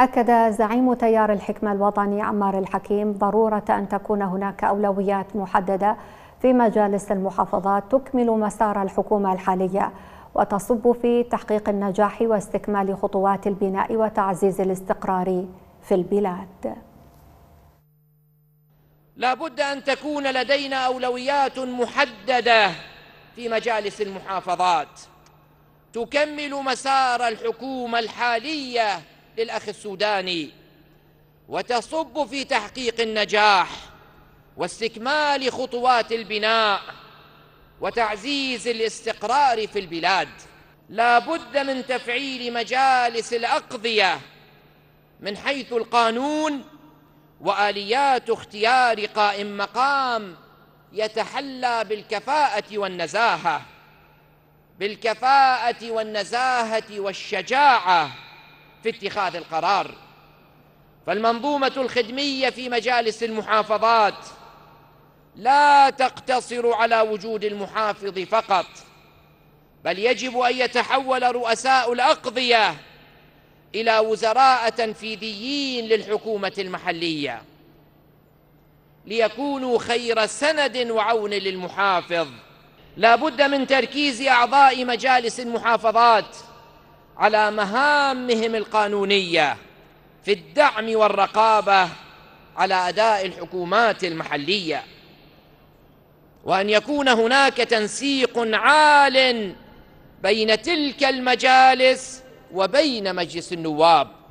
أكد زعيم تيار الحكمة الوطني عمار الحكيم ضرورة أن تكون هناك أولويات محددة في مجالس المحافظات تكمل مسار الحكومة الحالية وتصب في تحقيق النجاح واستكمال خطوات البناء وتعزيز الاستقرار في البلاد لا بد أن تكون لدينا أولويات محددة في مجالس المحافظات تكمل مسار الحكومة الحالية للأخ السوداني وتصب في تحقيق النجاح واستكمال خطوات البناء وتعزيز الاستقرار في البلاد لا بد من تفعيل مجالس الأقضية من حيث القانون وآليات اختيار قائم مقام يتحلى بالكفاءة والنزاهة بالكفاءة والنزاهة والشجاعة في اتخاذ القرار فالمنظومة الخدمية في مجالس المحافظات لا تقتصر على وجود المحافظ فقط بل يجب أن يتحول رؤساء الأقضية إلى وزراء تنفيذيين للحكومة المحلية ليكونوا خير سند وعون للمحافظ لا بد من تركيز أعضاء مجالس المحافظات على مهامهم القانونية في الدعم والرقابة على أداء الحكومات المحلية وأن يكون هناك تنسيق عال بين تلك المجالس وبين مجلس النواب